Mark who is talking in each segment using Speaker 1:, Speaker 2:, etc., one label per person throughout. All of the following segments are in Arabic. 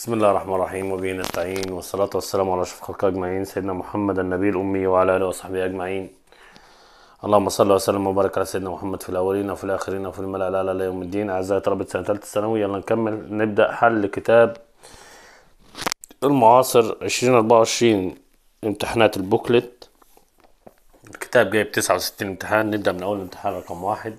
Speaker 1: بسم الله الرحمن الرحيم وبه نستعين والصلاة والسلام على أشرف خلق أجمعين سيدنا محمد النبي الأمي وعلى آله وصحبه أجمعين اللهم صل وسلم وبارك على سيدنا محمد في الأولين وفي الآخرين وفي الملأ الأعلى إلى يوم الدين أعزائي طلبة سنة ثالثة ثانوي يلا نكمل نبدأ حل كتاب المعاصر 2024 امتحانات البوكلت الكتاب جايب 69 امتحان نبدأ من أول امتحان رقم واحد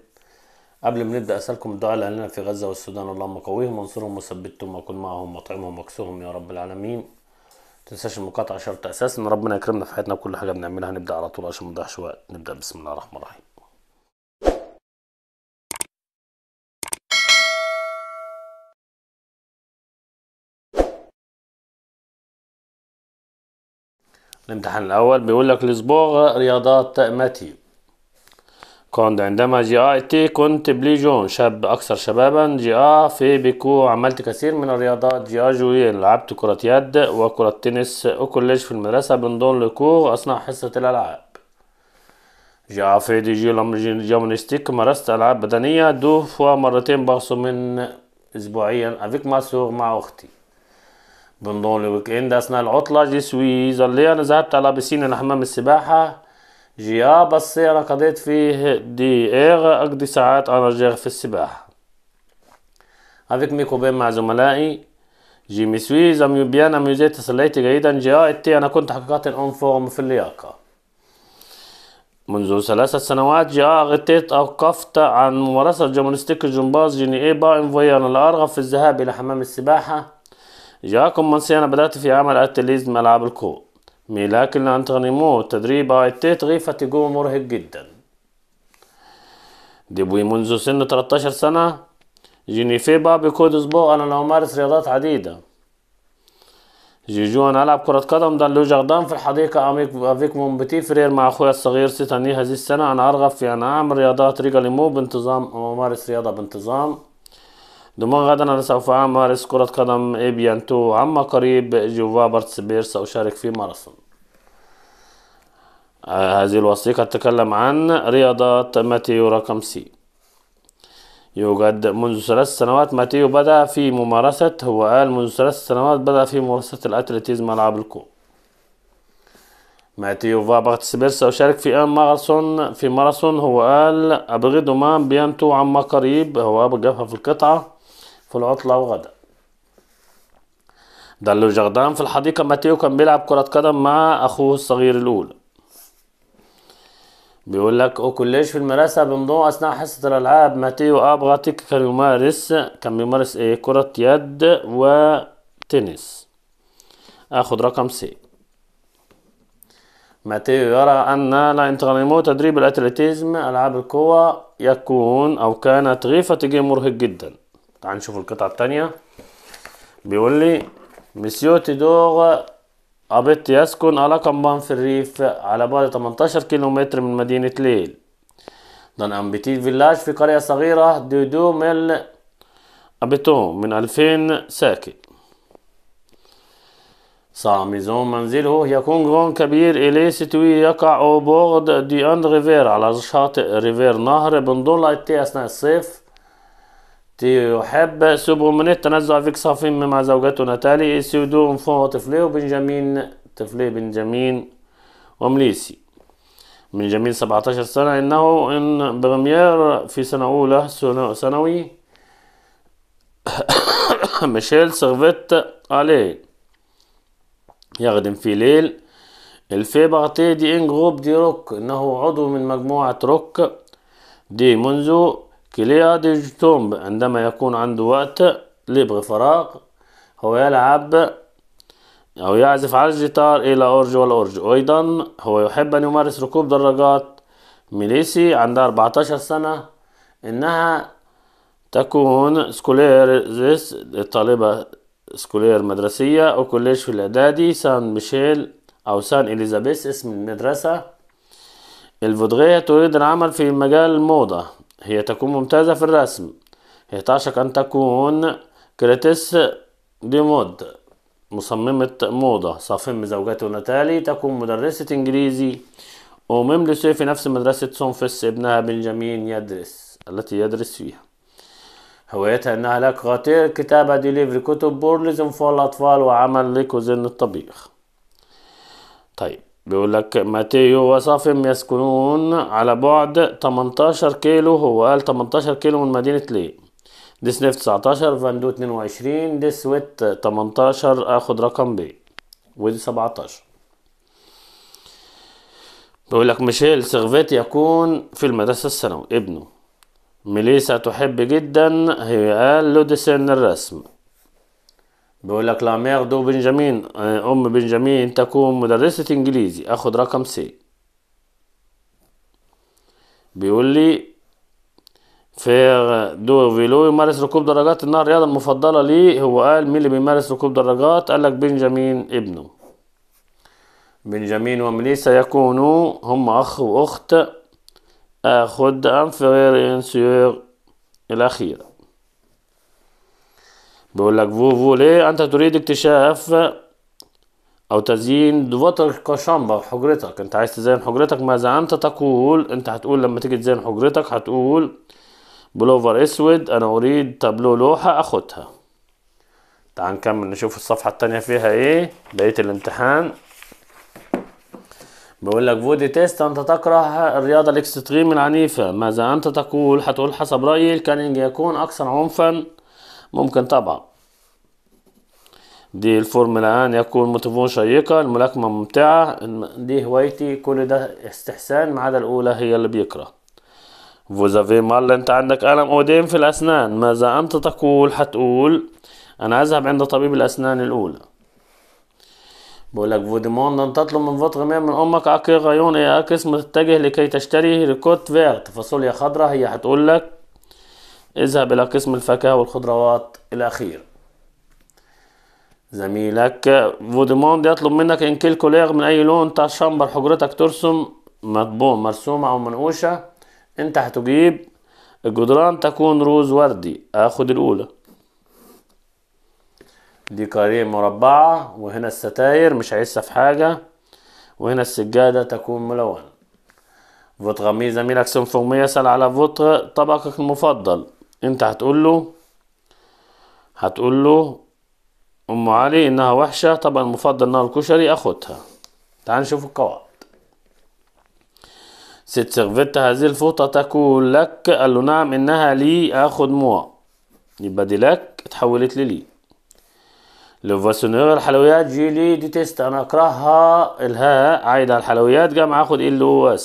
Speaker 1: قبل ما نبدا اسالكم الدعاء لاهلنا في غزه والسودان اللهم قويهم وانصرهم وثبتهم وكن معهم واطعمهم واكسهم يا رب العالمين تنساش المقاطعه شرط اساس ان ربنا يكرمنا في حياتنا وكل حاجه بنعملها نبدا على طول عشان ما نضيعش وقت نبدا بسم الله الرحمن الرحيم الامتحان الاول بيقول لك الأسبوع رياضات تامتي كوند عندما تي كنت بلي جون شاب أكثر شبابا جاء في بيكو عملت كثير من الرياضات جاء جوي لعبت كرة يد وكرة تنس وكلش في المدرسة بندون لكور أثناء حصة الألعاب جاء في دي جيو جيمناستيك مارست ألعاب بدنية دو فوا مرتين بغصو من أسبوعيا أفيك ماسور مع أختي بندون لويك إند أثناء العطلة جي سويزرليان ذهبت على بسين الحمام السباحة جياب انا قضيت فيه دي دقيقة أقضي ساعات جيغ في السباحة هذيك ميكو بين مع زملائي جي مي سويز أميو بيان أميوزي تسليت جيدا اتي أنا كنت حقيقة أون فورم في اللياقة منذ ثلاثة سنوات جاء غتيت أوقفت عن ممارسة جمالستيك الجمباز جيني إيه بائن أنا لا أرغب في الذهاب إلى حمام السباحة جراءكم من أنا بدأت في عمل أتليز ملعب الكورة ملاك الانترنيمو والتدريب على تغيفة فتجو مرهق جدا ديبوي منذ سن 13 سنة بابي كود اسبوع أنا أمارس رياضات عديدة جيجو أنا ألعب كرة قدم دان لو جاردان في الحديقة أميك أفيك مون بتي فرير مع أخويا الصغير سيتاني هذه السنة أنا أرغب في أن أعمل رياضات رجلي مو بانتظام امارس رياضة بانتظام دماغ غدا أنا سوف أمارس كرة قدم تو عما قريب جوفا بارتسبير سأشارك في ماراثون هذه الوثيقة تتكلم عن رياضات ماتيو رقم سي يوجد منذ ثلاث سنوات ماتيو بدأ في ممارسة هو قال منذ ثلاث سنوات بدأ في ممارسة الأتلتيزم ملعب الكو ماتيو فابغت سبيرسا وشارك في ماراثون في ماراثون هو قال أبغي دومان بينتو عما قريب هو بجبهة في القطعة في العطلة وغدا دلو جغدان في الحديقة ماتيو كان بيلعب كرة قدم مع أخوه الصغير الأول بيقول لك كلش في المدرسة بمضوه أثناء حصة الألعاب ماتيو تيك كان يمارس كان بيمارس إيه كرة يد وتنس آخد رقم سي ماتيو يرى أن لا ينتظم تدريب الأتلتيزم ألعاب القوى يكون أو كانت غيفة تجي مرهق جدا تعال نشوف القطعة التانية بيقول لي مسيو تدور أبيت يسكن على كمبان في الريف على بعد 18 كيلومتر من مدينة ليل دان أم فيلاج في قرية صغيرة دو دو ميل أبيتون من 2000 ساكن Sa ميزون منزله يكون غون كبير إلي ستوي يقع بوغد دي أند ريفير على شاطئ ريفير نهر بندولا أتي أثناء الصيف تحب سوبرومونيت تنزع فيك صافين مع زوجته ناتالي سيودو انفون وطفليه وبنجامين طفليه بنجامين ومليسي بنجامين 17 سنة إنه إن برمير في سنة أولى ثانوي ميشيل سيرفيت عليه يخدم في ليل الفي بارتي دي إن جروب دي روك إنه عضو من مجموعة روك دي منذ كليادي جتومب عندما يكون عنده وقت ليبغي فراغ هو يلعب أو يعزف على الجيتار إلى أورج والأورج أيضا هو يحب أن يمارس ركوب دراجات ميليسي عندها 14 سنة إنها تكون زيس طالبة سكولير مدرسية أو كوليج في الإعدادي سان ميشيل أو سان إليزابيث اسم المدرسة الفودغية تريد العمل في مجال الموضة هي تكون ممتازة في الرسم هي تعشق أن تكون كريتيس دي مود مصممة موضة صافم زوجته ناتالي تكون مدرسة إنجليزي وميم لوسيه في نفس مدرسة سونفس ابنها بنجامين يدرس التي يدرس فيها هوايتها أنها غاتير كتابة ديليفري كتب بورلزم فول الأطفال وعمل لكوزين الطبيخ طيب بيقول لك ماتيو وصافم يسكنون على بعد 18 كيلو هو قال 18 كيلو من مدينة لي ديس نيف 19 فاندو 22 ديس ويت 18 اخد رقم بي ودي 17 بيقول لك ميشيل سيرفيت يكون في المدرسة الثانوي ابنه ميليسا تحب جدا هي قال ديسين الرسم بيقول لك لما ياخدوا بنجامين آه، ام بنجامين تكون مدرسة انجليزي اخد رقم سي بيقول لي فيغ دو فيلو يمارس ركوب دراجات النار الرياضة المفضلة ليه هو قال مين اللي بيمارس ركوب دراجات قال لك بنجامين ابنه بنجامين ومليسا يكونوا هم اخ واخت اخد ام الاخيره بيقول لك فو ليه انت تريد اكتشاف او تزيين دواتك شامبر حجرتك انت عايز تزين حجرتك ماذا انت تقول انت هتقول لما تيجي تزين حجرتك هتقول بلوفر اسود انا اريد تابلو لوحة اخدها تعال نكمل نشوف الصفحة التانية فيها ايه بقية الامتحان بيقول لك فودي تيست انت تكره الرياضة الاكستريم العنيفة ماذا انت تقول هتقول حسب رأيي الكانينج يكون اكثر عنفا ممكن طبعا دي الفورمولا ان يكون متفون شيقة الملاكمة ممتعة دي هوايتي كل ده استحسان ما عدا الأولى هي اللي بيكره فوزافي مال انت عندك ألم أودين في الأسنان ماذا أنت تقول هتقول أنا أذهب عند طبيب الأسنان الأولى بقولك فوديمون لن تطلب من فوت غمام من امك عقيق غيون اي اكس متجه لكي تشتري ريكوت فيرت فاصوليا خضراء هي هتقول لك اذهب إلى قسم الفاكهة والخضروات الأخير زميلك فوديموند يطلب منك ان كل كوليغ من أي لون تشمبر حجرتك ترسم مطبوع مرسومة أو منقوشة أنت هتجيب الجدران تكون روز وردي آخد الأولى دي كاريه مربعة وهنا الستاير مش عايزها في حاجة وهنا السجادة تكون ملونة فوتغمي غمي زميلك سيمفونية سأل على فوتغ طبقك المفضل انت هتقول له هتقول له ام علي انها وحشه طبعا المفضل انها الكشري اخدها تعال نشوف القواعد ست سيرفيت هذه الفوطة تكون لك قال له نعم انها لي اخد موا يبقى دي لك اتحولت لي لي لوفاسونير الحلويات جيلي دي تيست انا اكرهها الهاء عايده الحلويات جامعه اخد ايه اللي هو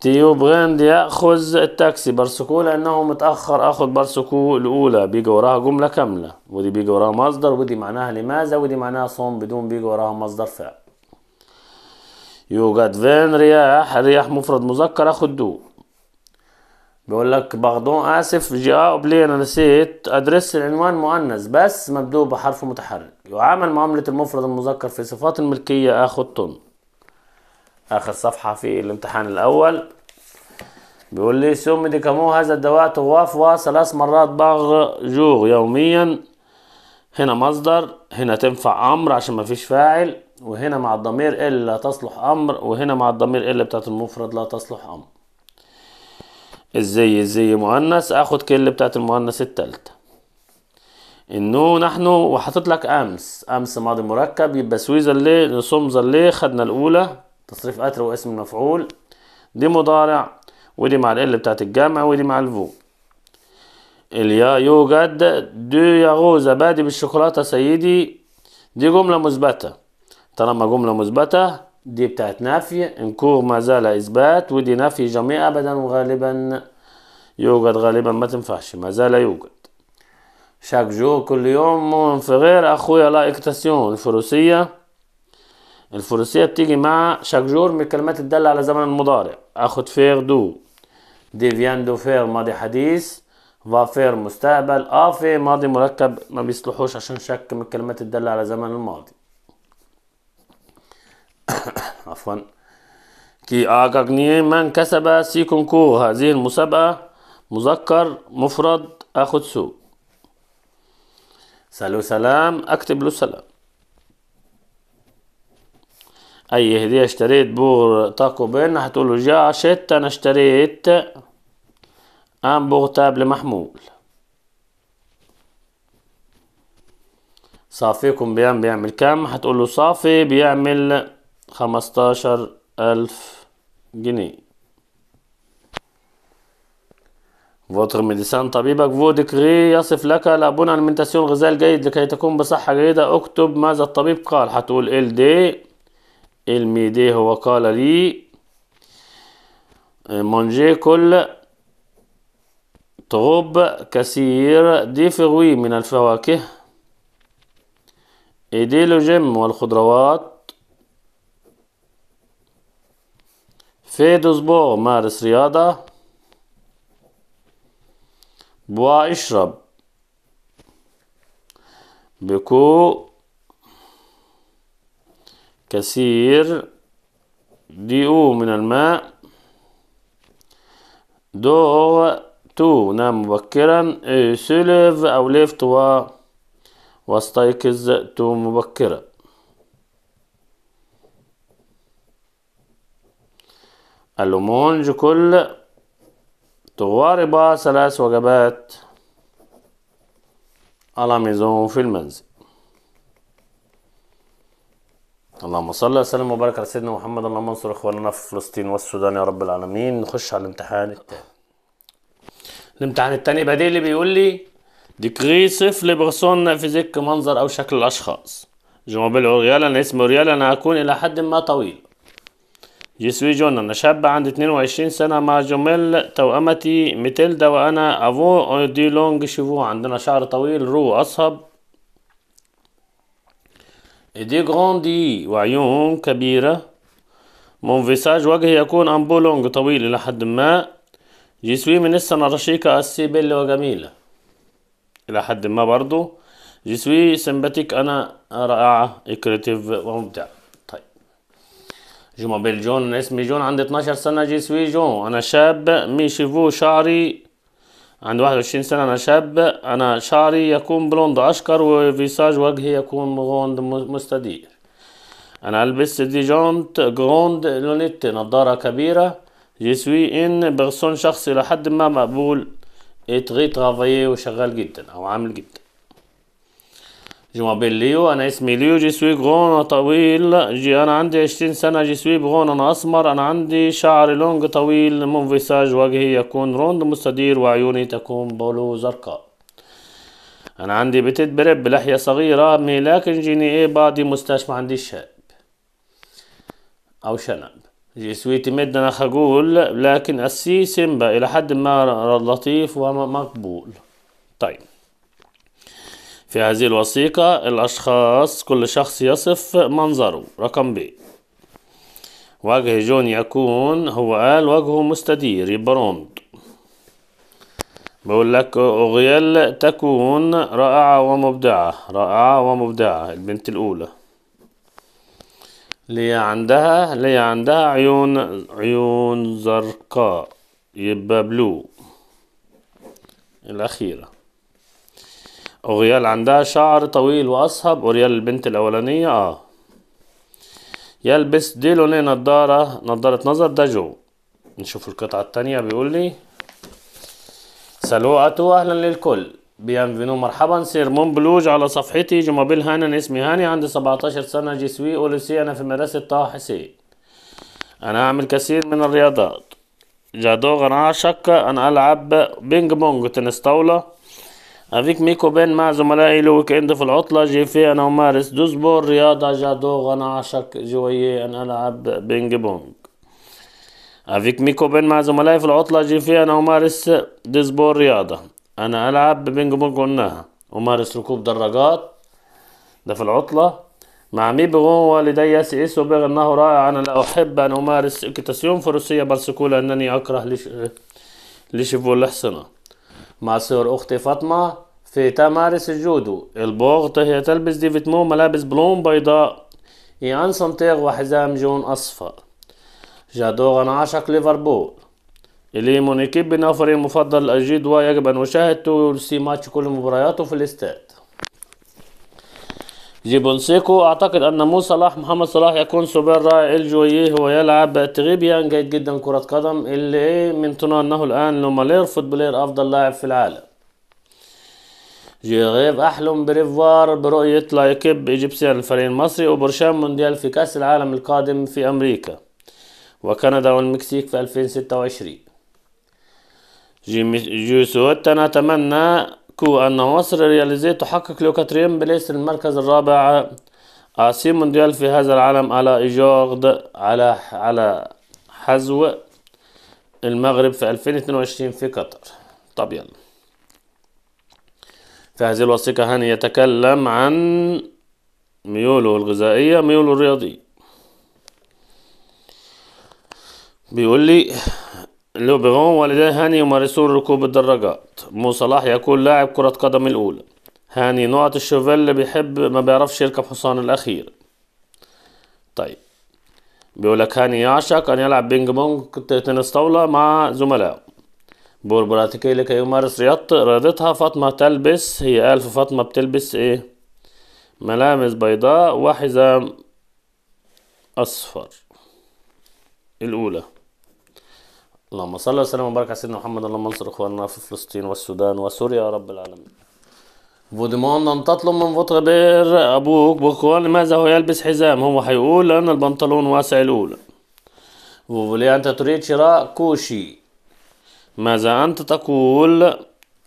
Speaker 1: تيو براند ياخذ التاكسي برسكو لانه متاخر اخذ برسكو الاولى بيجي وراها جمله كامله ودي بيجي وراها مصدر ودي معناها لماذا ودي معناها صوم بدون بيجي وراها مصدر فعل يوجد فين رياح رياح مفرد مذكر اخد دو بيقول لك باردون اسف جاء بلي انا نسيت ادرس العنوان مؤنث بس مبدوء بحرف متحرك يعامل معامله المفرد المذكر في صفات الملكيه اخد طن اخر صفحة في الامتحان الاول بيقول لي دي ديكامو هذا الدواء تغافوا ثلاث مرات باغ جوغ يوميا هنا مصدر هنا تنفع امر عشان ما فيش فاعل وهنا مع الضمير ال لا تصلح امر وهنا مع الضمير ال بتاعت المفرد لا تصلح امر الزي زي مؤنث اخد كل بتاعت المؤنث التالتة انه نحن وحاطط لك امس امس ماضي مركب يبقى سويزا ليه نصوم ليه خدنا الاولى تصريف أتر واسم المفعول دي مضارع ودي مع ال بتاعت الجمع ودي مع الفو اليا يوجد دو يغوز بادي بالشوكولاتة سيدي دي جملة مثبتة طالما جملة مثبتة دي بتاعت نفي انكور ما زال إثبات ودي نفي جميع أبدا وغالبا يوجد غالبا ما تنفعش ما زال يوجد شاك جو كل يوم غير أخويا لا إكتاسيون الفروسية الفروسية بتيجي مع شاك جور من الكلمات الدالة على زمن المضارع اخد فير دو دي فيان دو فير ماضي حديث فا فير مستقبل افي ماضي مركب ما بيصلحوش عشان شك من الكلمات الدالة على زمن الماضي عفوا كي اكاغني من كسب سي كونكو هذه المسابقة مذكر مفرد اخد سو سالو سلام اكتب له سلام اي هدية اشتريت بور تاكو بين هتقول له جا شت انا اشتريت ام بور تابل محمول صافيكم بيعمل بيعمل كم هتقول له صافي بيعمل خمستاشر ألف جنيه فوتر ميديسان طبيبك vous décrit يصف لك لابون المنتسيون الغذاء الجيد لكي تكون بصحة جيدة اكتب ماذا الطبيب قال هتقول ال دي الميديه وقال لي مونجي كل طغب كثير دي فغوي من الفواكه ايدي جم والخضروات في دزبور مارس رياضة بوا اشرب بكو كثير دي او من الماء دو تو نام مبكرا إيه، سلف أو ليفت و واستيقظ تو مبكرا الومونج كل تغارب ثلاث وجبات على ميزون في المنزل اللهم صل وسلم وبارك على سيدنا محمد اللهم انصر اخواننا في فلسطين والسودان يا رب العالمين نخش على الامتحان الثاني الامتحان الثاني بديه اللي بيقول لي ديكري صف لبرسون فيزيك منظر او شكل الاشخاص جوابيل اوريال انا اسمي اوريال انا اكون الى حد ما طويل جيسوي جون أنا شاب عندي 22 سنة مع جميل توأمتي ميتيلدا وأنا أفو دي لونج شيفو عندنا شعر طويل رو أصهب ديغروندي وعيون كبيرة مون فيساج وجهي يكون أمبولونج طويل إلى حد ما جسمي من السنة رشيقة أسي بيلا وجميلة إلى حد ما برضو suis سمباتيك أنا رائعة إكريتيف ومبدع طيب جو m'appelle جون أنا اسمي جون عندي 12 سنة جسمي جون أنا شاب مي شيفو شعري عندي 21 سنة أنا شاب أنا شعري يكون بلوند أشقر وفيساج وجهي يكون غوند مستدير أنا ألبس دي جونت غوند لونيت نظارة كبيرة جي سوي إن بغصون شخصي لحد ما مقبول إتغي ترافايي وشغال جدا أو عامل جدا Je m'appelle ليو انا اسمي ليو جي سوي غون طويل جي انا عندي عشرين سنة جي سوي غون انا اسمر انا عندي شعر لونج طويل فيساج وجهي يكون روند مستدير وعيوني تكون بلو زرقاء انا عندي بتت برب لحية صغيرة مي لكن جيني ايه بعدي مستاش ما شاب او شنب جي سوي تمد انا خجول لكن السي سيمبا الى حد ما لطيف ومقبول طيب في هذه الوثيقة الأشخاص كل شخص يصف منظره رقم ب وجه جون يكون هو قال وجهه مستدير يبقى روند بقول لك أغيال تكون رائعة ومبدعة رائعة ومبدعة البنت الأولى لي عندها لي عندها عيون عيون زرقاء يبقى بلو الأخيرة أوريال عندها شعر طويل وأصهب أوريال البنت الأولانية آه يلبس دي لونيه نضارة نظارة نظر ده جو نشوف القطعة التانية بيقول لي سلو أتو أهلا للكل بيان فينو مرحبا سير مون بلوج على صفحتي جمابيل هانن اسمي هاني عندي 17 سنة جي جسوي أوليسي أنا في مدرسة طه حسين أنا أعمل كثير من الرياضات جادوغ أنا آه، أنا ألعب بينج بونج تنس طاولة افيك ميكو بين مع زملائي لو اند في العطلة جي في انا امارس دوزبور رياضة جادوغ انا اعشق جوية انا العب بينج بونج افيك ميكو بين مع زملائي في العطلة جي في انا امارس دوزبور رياضة انا العب بينج بونج قلناها امارس ركوب دراجات ده في العطلة مع مي بغون والدي اس وبغ انه رائع انا لا احب ان امارس اكتاسيون فروسية برسكولا انني اكره ليش ليش فول صور أختي فاطمة في تمارس الجودو البوغ هي تلبس ديفيتمو ملابس بلون بيضاء يان سنتيغ وحزام جون أصفر أنا عاشق ليفربول اللي مونيكيب بنافري المفضل أجيد ويجب أن أشاهد سي ماتش كل مبارياته في الاستاد جيبونسيكو اعتقد ان مو صلاح محمد صلاح يكون سوبر رائع الجويه هو يلعب تغيبيا جيد جدا كرة قدم اللي من تنا انه الان لومالير فوتبولير افضل لاعب في العالم جيغيف احلم بريفوار برؤية لايكيب ايجيبسيا الفريق المصري وبرشام مونديال في كاس العالم القادم في امريكا وكندا والمكسيك في 2026 جيمي جيسوتا نتمنى يشك أن مصر رياليزي تحقق لوكاتريم بليس المركز الرابع آسي مونديال في هذا العالم على إيجارد على على حزو المغرب في 2022 في قطر طب يلا في هذه الوثيقة هاني يتكلم عن ميوله الغذائية ميوله الرياضية بيقول لي لوبيرون والديه هاني يمارسون ركوب الدراجات مو صلاح يكون لاعب كرة قدم الأولى هاني نقط الشوفيل اللي بيحب ما بيعرفش يركب حصان الأخير طيب بيقولك هاني يعشق أن يلعب بينج بونج تنس طاولة مع زملائه بيقول براتيكي لكي يمارس رياضتها فاطمة تلبس هي ألف فاطمة بتلبس إيه ملامس بيضاء وحزام أصفر الأولى اللهم صل وسلم وبارك على سيدنا محمد اللهم انصر اخواننا في فلسطين والسودان وسوريا يا رب العالمين فوديمون لم تطلب من بير ابوك بخوان لماذا هو يلبس حزام هو هيقول لان البنطلون واسع الاولى وولي انت تريد شراء كوشي ماذا انت تقول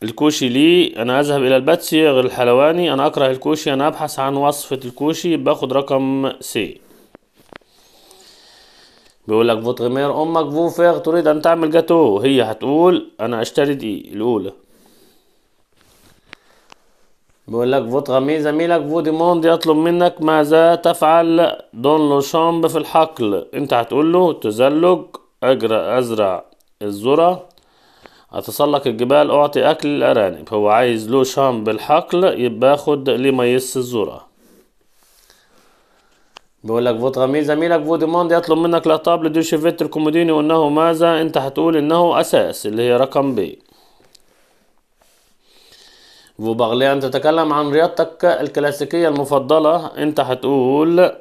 Speaker 1: الكوشي لي انا اذهب الى الباتسي الحلواني انا اكره الكوشي انا ابحث عن وصفة الكوشي باخد رقم سي بيقول لك فوت غمير امك فيغ تريد ان تعمل جاتو هي هتقول انا اشتري دي الاولى بيقول لك فوت غامي زميلك فو ديموند يطلب منك ماذا تفعل دون لو شامب في الحقل انت هتقول له تزلج اجرى ازرع الذرة اتسلق الجبال اعطي اكل الارانب هو عايز لو شامب الحقل يبقى خد لي ميس الذره بيقول لك فوت غميل زميلك فوديموند يطلب منك لطابل دو شيفيت الكوموديني وانه ماذا انت هتقول انه اساس اللي هي رقم ب انت تتكلم عن رياضتك الكلاسيكية المفضلة انت هتقول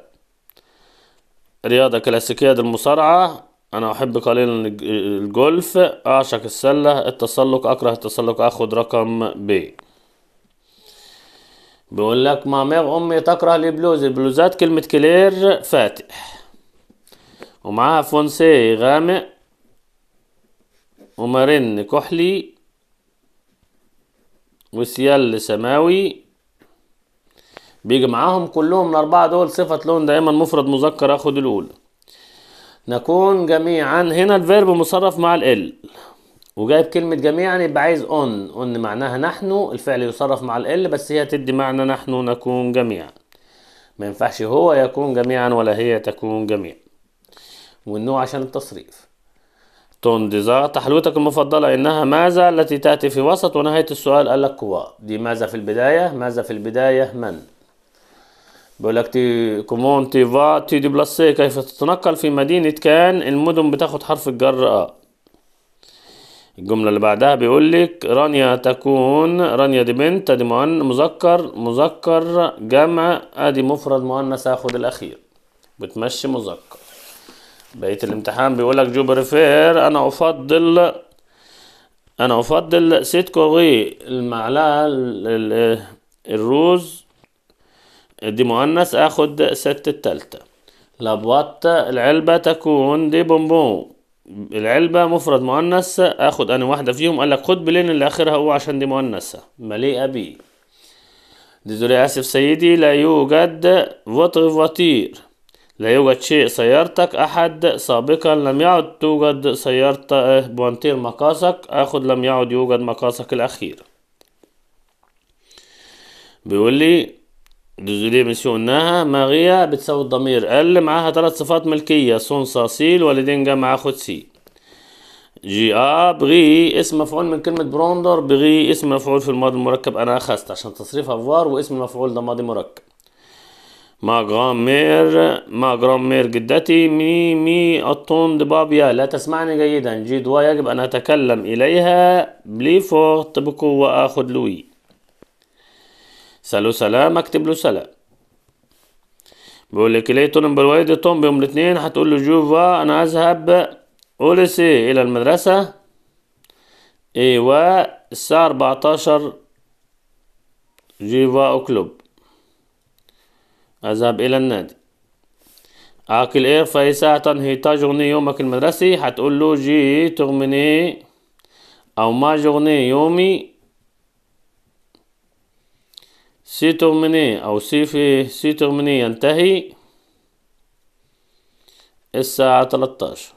Speaker 1: رياضة كلاسيكية دي المصارعة انا احب قليلا الجولف اعشق السلة التسلق اكره التسلق اخد رقم ب بيقول لك مير امي تكره البلوز البلوزات كلمة كلير فاتح ومعاها فونسي غامق ومارين كحلي وسيال سماوي بيجي معاهم كلهم الأربعة دول صفة لون دائما مفرد مذكر أخد الأولى نكون جميعا هنا الفيرب مصرف مع ال وجايب كلمة جميعا يعني يبقى عايز اون اون معناها نحن الفعل يصرف مع ال بس هي تدي معنى نحن نكون جميعا ما ينفعش هو يكون جميعا ولا هي تكون جميعا والنوع عشان التصريف تونزا تحلوتك المفضلة إنها ماذا التي تأتي في وسط ونهاية السؤال قال لك كوا دي ماذا في البداية ماذا في البداية من بيقول لك تي كومون تي فا تي دي بلاسي كيف تتنقل في مدينة كان المدن بتاخد حرف الجر أ الجملة اللي بعدها بيقول لك رانيا تكون رانيا دي بنت ادي مذكر مذكر جمع ادي مفرد مؤنث هاخد الاخير بتمشي مذكر بقية الامتحان بيقول لك جو بريفير انا افضل انا افضل سيت كوغي المعلقة الروز دي مؤنث اخد ست التالتة لابوات العلبة تكون دي بونبون العلبة مفرد مؤنث اخد انا واحدة فيهم قال لك خد بلين اللي اخرها هو عشان دي مؤنثة مليئة بي ديزولي اسف سيدي لا يوجد فوتغ فوتير لا يوجد شيء سيارتك احد سابقا لم يعد توجد سيارة بوانتير مقاسك اخد لم يعد يوجد مقاسك الاخير بيقول لي جزئية ماشي قلناها ماغيا بتساوي الضمير ال معاها ثلاث صفات ملكية صون صاصيل والدين جمع سي جي ا بغي اسم مفعول من كلمة بروندر بغي اسم مفعول في الماضي المركب أنا أخذت عشان تصريف أفوار واسم المفعول ده ماضي مركب ما غرامير ما غرامير جدتي مي مي أطون دبابيا لا تسمعني جيدا جي دوا يجب أن أتكلم إليها بلي فورت بقوة آخذ لوي سالو سلام اكتب له سلام بيقول لك ليه تونم بالوايد توم بيوم الاثنين هتقول له جوفا أنا أذهب أوليسي إلى المدرسة إيه الساعه 14 جيفا كلوب أذهب إلى النادي أكل إير في ساعة هي تاجوني يومك المدرسي هتقول له جي تغمني أو ما جغني يومي سي تورميني او سي في سي تورميني ينتهي الساعة 13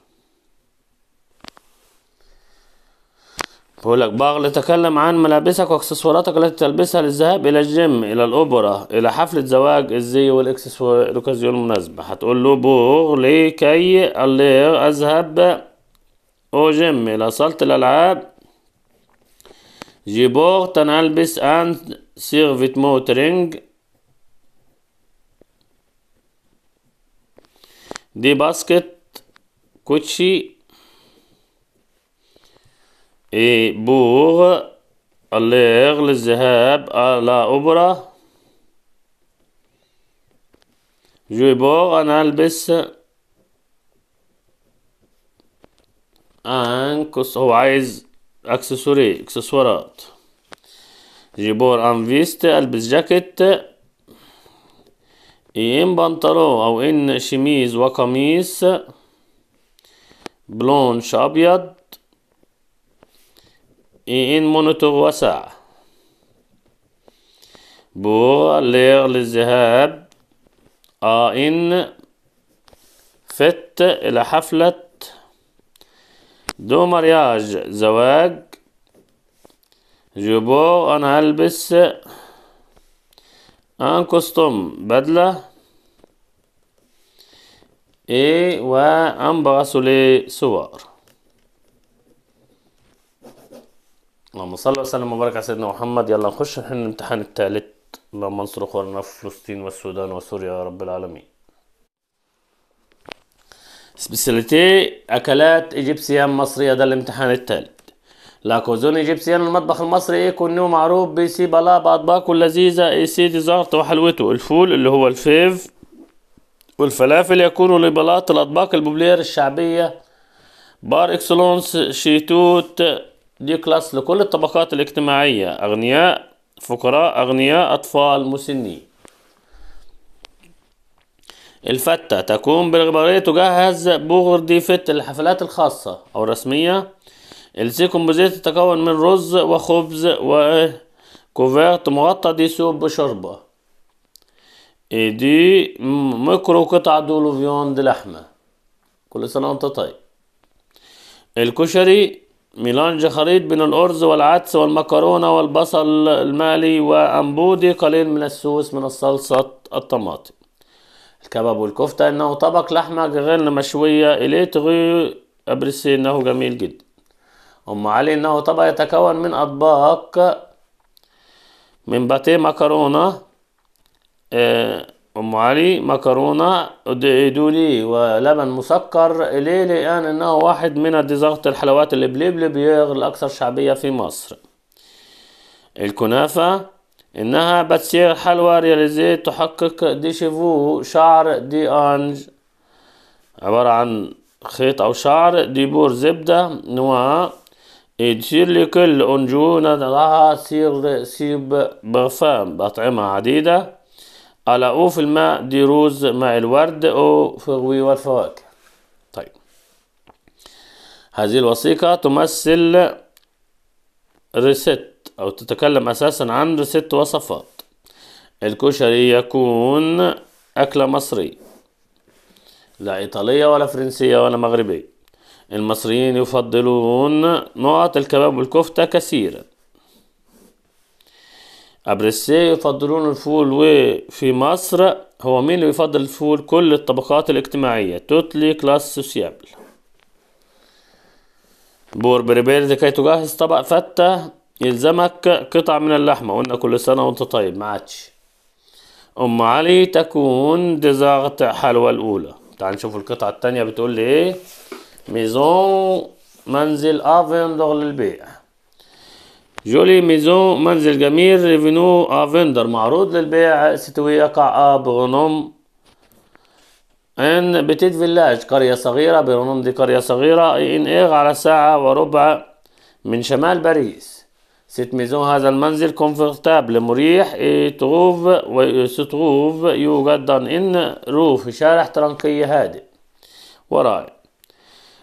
Speaker 1: بقولك باغ لتكلم عن ملابسك واكسسواراتك التي تلبسها للذهاب الى الجيم الى الاوبرا الى حفلة زواج الزي والاكسسوار لوكازيو المناسبة هتقول له بوغ لكي اذهب او جيم الى صالة الالعاب جيبوغ تنلبس ان صيغة موترنج دي باسكت كوتشي اي بوغ الليغ للذهاب لا أبرة جو بوغ أنا ألبس أنكس هو عايز اكسسوري اكسسوارات جيبور ان فيست البس جاكيت ان بنطلو او ان شميز وقميص بلونش ابيض ان مونيتور واسع بور لير للذهاب ان فت الى حفلة دو مارياج زواج جوبو انا هلبس ان كوستوم بدلة اي ان لي سوار اللهم صل وسلم وبارك على سيدنا محمد يلا نخش الحين الامتحان الثالث اللهم انصر اخواننا في فلسطين والسودان وسوريا يا رب العالمين سبيساليتي اكلات ايجيبسيان مصريه ده الامتحان الثالث لاكوزون ايجيبسيان المطبخ المصري ايه كنه معروف بلا باطباقه اللذيذه إيه سيدي زغط وحلوته الفول اللي هو الفيف والفلافل يكون لبلاط الاطباق البوبلير الشعبيه بار اكسلونس شيتوت دي كلاس لكل الطبقات الاجتماعيه اغنياء فقراء اغنياء اطفال مسنين الفتة تكون بالغبارية تجهز بوغر دي فت الحفلات الخاصة أو الرسمية السي كومبوزيت تتكون من رز وخبز وكوفيرت مغطى دي سوب بشوربة إيه، دي ميكرو قطع دولو فيوند لحمة كل سنة وانت طيب الكشري ميلانج خليط بين الأرز والعدس والمكرونة والبصل المالي وأنبودي قليل من السوس من الصلصة الطماطم الكباب والكفتة إنه طبق لحمة غير مشوية إليه تغيو أبرسي إنه جميل جدا أم علي إنه طبق يتكون من أطباق من باتيه مكرونة آه، أم علي مكرونة دولي ولبن مسكر ليه لأن يعني إنه واحد من الديزرت الحلوات البليبلي بيغ الأكثر شعبية في مصر الكنافة إنها بتصير حلوى رياليزي تحقق ديشيفو شعر دي أنج عبارة عن خيط أو شعر ديبور زبدة نوع تشير لكل كل أنجونة نراها سير سيب برفان بأطعمة عديدة على أوف الماء دي روز مع الورد أو فروي والفواكه طيب هذه الوثيقة تمثل ريست أو تتكلم أساسا عن ريست وصفات الكشري يكون أكلة مصري لا إيطالية ولا فرنسية ولا مغربية المصريين يفضلون نقط الكباب والكفتة كثيرا أبرسي يفضلون الفول وفي مصر هو مين اللي يفضل الفول كل الطبقات الاجتماعية توتلي كلاس سوسيابل بور بريبير كي تجهز طبق فتة يلزمك قطع من اللحمة قلنا كل سنة وانت طيب ما عادش أم علي تكون دزاغة حلوى الأولى تعال نشوف القطعة التانية بتقول لي إيه ميزون منزل افن دغل للبيع جولي ميزون منزل جميل ريفينو افندر معروض للبيع ستوي يقع بغنم ان بتيت فيلاج قرية صغيرة بغنم دي قرية صغيرة ان اغ على ساعة وربع من شمال باريس ست ميزون هذا المنزل كومفورتابل مريح تغوف ستغوف يوجد ان روف شارع ترنقية هادئ ورائع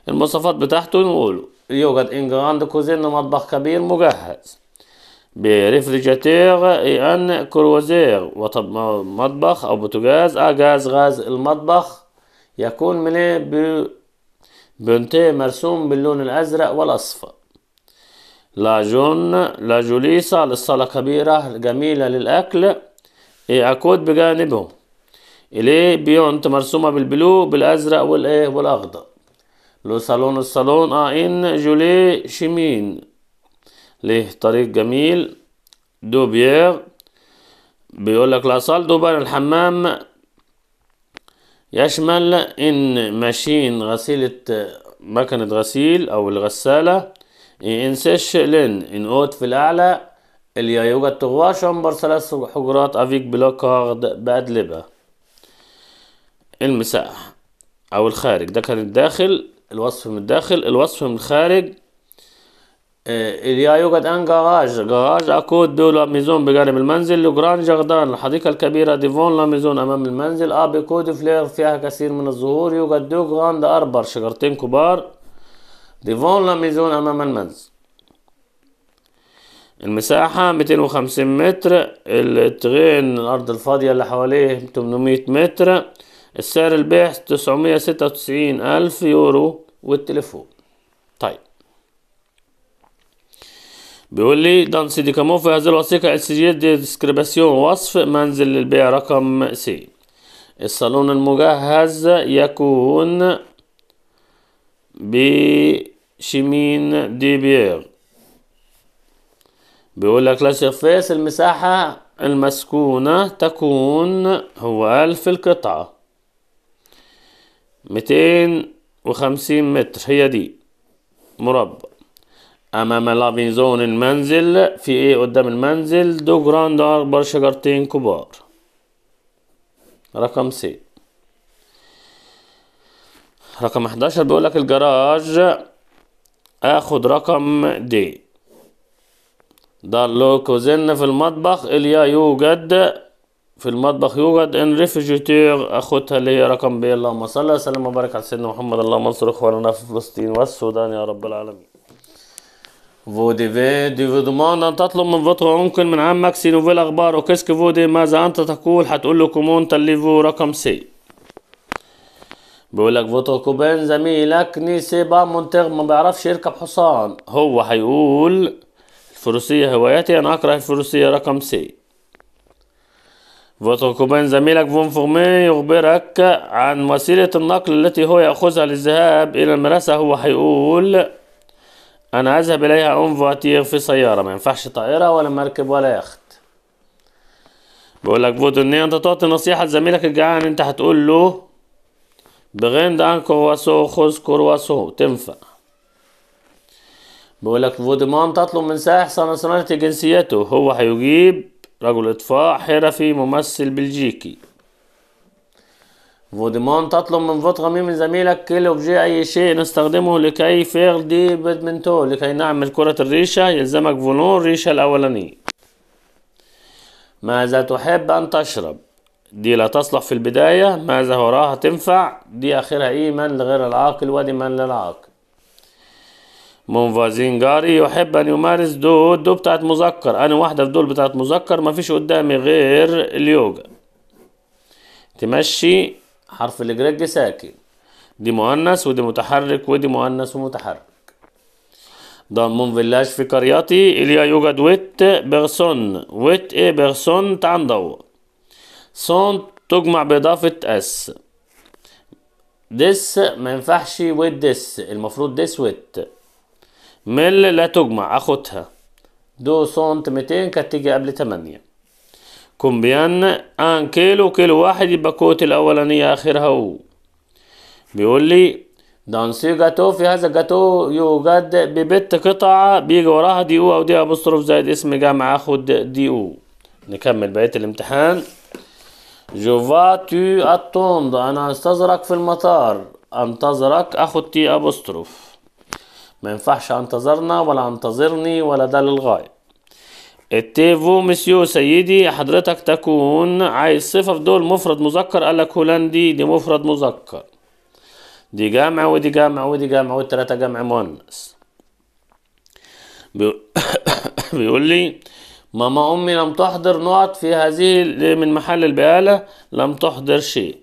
Speaker 1: المواصفات بتاعته نقوله يوجد إن جراند كوزين مطبخ كبير مجهز بريفريجاتير اي ان كروزير مطبخ او بوتجاز اجاز آه، غاز المطبخ يكون من إيه؟ ببنتيه مرسوم باللون الازرق والاصفر لا جون لا جوليسا للصالة كبيرة جميلة للأكل أكود بجانبهم إليه بيونت مرسومة بالبلو بالأزرق والأخضر لو صالون الصالون اه ان جولي شيمين ليه طريق جميل دو بيير بيقول لك دو بان الحمام يشمل ان ماشين غسيلة مكنة غسيل او الغسالة ان سيش لين ان اوت في الاعلى اللي يوجد تغوا شمبر ثلاث حجرات افيك بلوك هارد بادلبة المساحة او الخارج ده كان الداخل الوصف من الداخل الوصف من الخارج إليا يوجد أن جراج جراج أكود دو لاميزون بجانب المنزل جران جاردان الحديقة الكبيرة ديفون لاميزون أمام المنزل أبي كود فلير فيها كثير من الزهور يوجد دو جراند أربر شجرتين كبار ديفون لاميزون أمام المنزل المساحة 250 متر التغين الأرض الفاضية اللي حواليه 800 متر السعر البيع تسعمية ستة وتسعين ألف يورو والتليفون طيب بيقول لي دان سيدي كامون في هذه الوثيقة السجيات دي ديسكريباسيون وصف منزل للبيع رقم سي الصالون المجهز يكون بشمين دي بير بيقول لك لاسيرفيس المساحة المسكونة تكون هو ألف القطعة ميتين وخمسين متر هي دي مربع أمام لافينزون المنزل في إيه قدام المنزل دو جراند أكبر شجرتين كبار رقم س رقم 11 بيقولك الجراج آخد رقم دي دار لو كوزن في المطبخ إليا يوجد في المطبخ يوجد ان ريفرجيتير اخوتها اللي هي رقم بي اللهم صل وسلم وبارك على سيدنا محمد اللهم انصر اخواننا في فلسطين والسودان يا رب العالمين في ديفودمان أن تطلب من فطرة اونكل من عمك نوفيل أخبار وكسك فودي ماذا أنت تقول هتقول له كومون تليفو رقم سي بيقول لك فطرة كوبين زميلك نيسي با مونتيغ ما بيعرفش يركب حصان هو هيقول الفروسية هواياتي أنا أكره الفروسية رقم سي والركوبان زميلك فون فورمي يخبرك عن وسيلة النقل التي هو يأخذها للذهاب إلى المدرسة هو هيقول أنا أذهب إليها أون فواتير في سيارة ما ينفعش طائرة ولا مركب ولا يخت بقول لك فودني أنت تعطي نصيحة لزميلك الجعان أنت هتقول له بغند أن كرواسو خذ كرواسو تنفع بقول لك فودمان تطلب من سائح صنصنة جنسيته هو هيجيب رجل إطفاء حرفي ممثل بلجيكي فوديمون تطلب من فوت غميم من زميلك كل أوبجي أي شيء نستخدمه لكي فيغ دي بدمنتو لكي نعمل كرة الريشة يلزمك فونون ريشة الأولانية ماذا تحب أن تشرب دي لا تصلح في البداية ماذا وراها تنفع دي آخرها إيمان لغير العاقل من للعاقل منفازينجاري يحب أن يمارس دو دو بتاعت مذكر أنا واحدة في دول بتاعت مذكر مفيش قدامي غير اليوجا تمشي حرف الجريج ساكن دي مؤنث ودي متحرك ودي مؤنث ومتحرك ضمون فيلاج في قريتي إليا يوجد ويت بيرسون ويت إيه بيرسون تاندو سون تجمع بإضافة أس ديس ما ينفعش ويت ديس المفروض ديس ويت مل لا تجمع أخدها دو سنت متين كانت تيجي قبل تمانية كومبيان ان كيلو كيلو واحد يبقى كوت الأولانية آخرها و بيقول لي دانسي جاتو في هذا جاتو يوجد ببت قطعة بيجي وراها دي او او دي ابوستروف زائد اسم جامع اخد دي او نكمل بقية الامتحان فا تو اتوند انا انتظرك في المطار انتظرك اخد تي ابوستروف ما ينفعش انتظرنا ولا انتظرني ولا ده للغاية التيفو مسيو سيدي حضرتك تكون عايز صفة في دول مفرد مذكر قال لك هولندي دي مفرد مذكر دي جامع ودي جامع ودي جامع والتلاتة جامع مؤنث بيقول لي ماما أمي لم تحضر نقط في هذه من محل البقالة لم تحضر شيء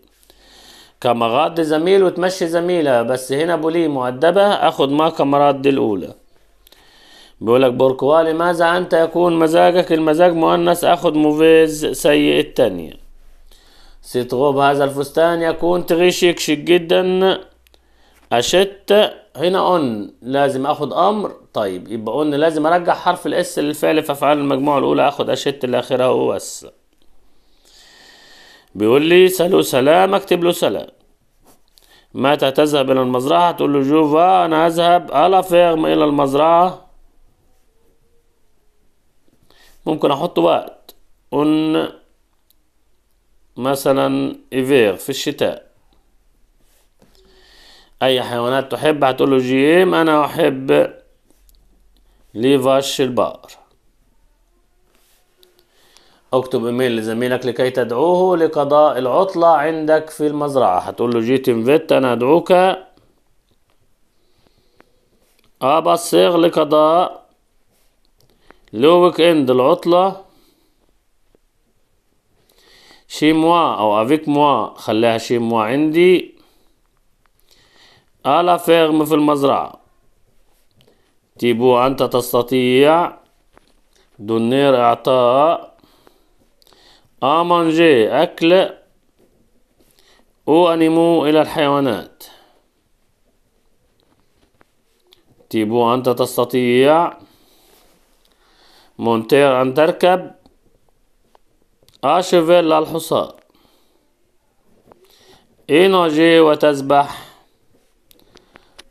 Speaker 1: كمغاد زميل وتمشي زميلها بس هنا بوليه مؤدبة اخد ما كمراد الاولى بيقولك بوركوالي لماذا انت يكون مزاجك المزاج مؤنث اخد موفيز سيء التانية ست هذا الفستان يكون تغيشك شيك جدا اشت هنا اون لازم اخد امر طيب يبقى اون لازم ارجع حرف الاس للفعل في افعال المجموعة الاولى اخد اشت اللي هو بيقول لي سلو سلام اكتب له سلام متى تذهب إلى المزرعة تقول له جوفا آه، أنا أذهب ألا آه، فيرم إلى المزرعة ممكن أحط وقت أن مثلا إيفير في الشتاء أي حيوانات تحب هتقول له جيم أنا أحب ليفاش البقر اكتب ايميل لزميلك لكي تدعوه لقضاء العطلة عندك في المزرعة هتقول له جيت انفيت انا ادعوك ابصغ آه، لقضاء لو ويك اند العطلة شي موا او افيك موا خليها شي موا عندي الا آه، فيرم في المزرعة تيبو انت تستطيع دونير اعطاء à manger أكل أو أنيمو إلى الحيوانات تيبو أنت تستطيع مونتير أن تركب أشفل للحصان ناجي وتسبح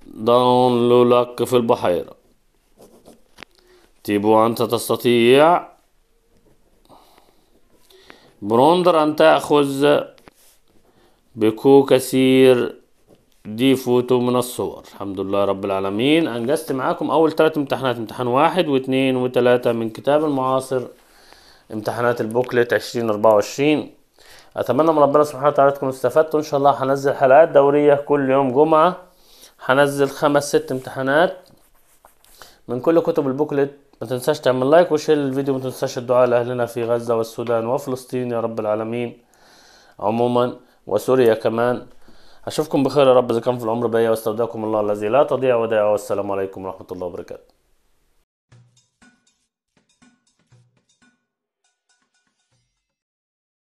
Speaker 1: دون لولاك في البحيرة تيبو أنت تستطيع بروندر أن تأخذ بكو كثير دي فوتو من الصور الحمد لله رب العالمين أنجزت معاكم أول ثلاث امتحانات امتحان واحد واثنين وثلاثة من كتاب المعاصر امتحانات البوكلت 2024 أتمنى من ربنا سبحانه وتعالى تكونوا استفدتوا إن شاء الله هنزل حلقات دورية كل يوم جمعة هنزل خمس ست امتحانات من كل كتب البوكلت ما تنساش تعمل لايك وشير الفيديو ما تنساش الدعاء لأهلنا في غزة والسودان وفلسطين يا رب العالمين عموما وسوريا كمان أشوفكم بخير يا رب إذا كان في العمر بيا واستودعكم الله الذي لا تضيع ودائعه والسلام عليكم ورحمة الله وبركاته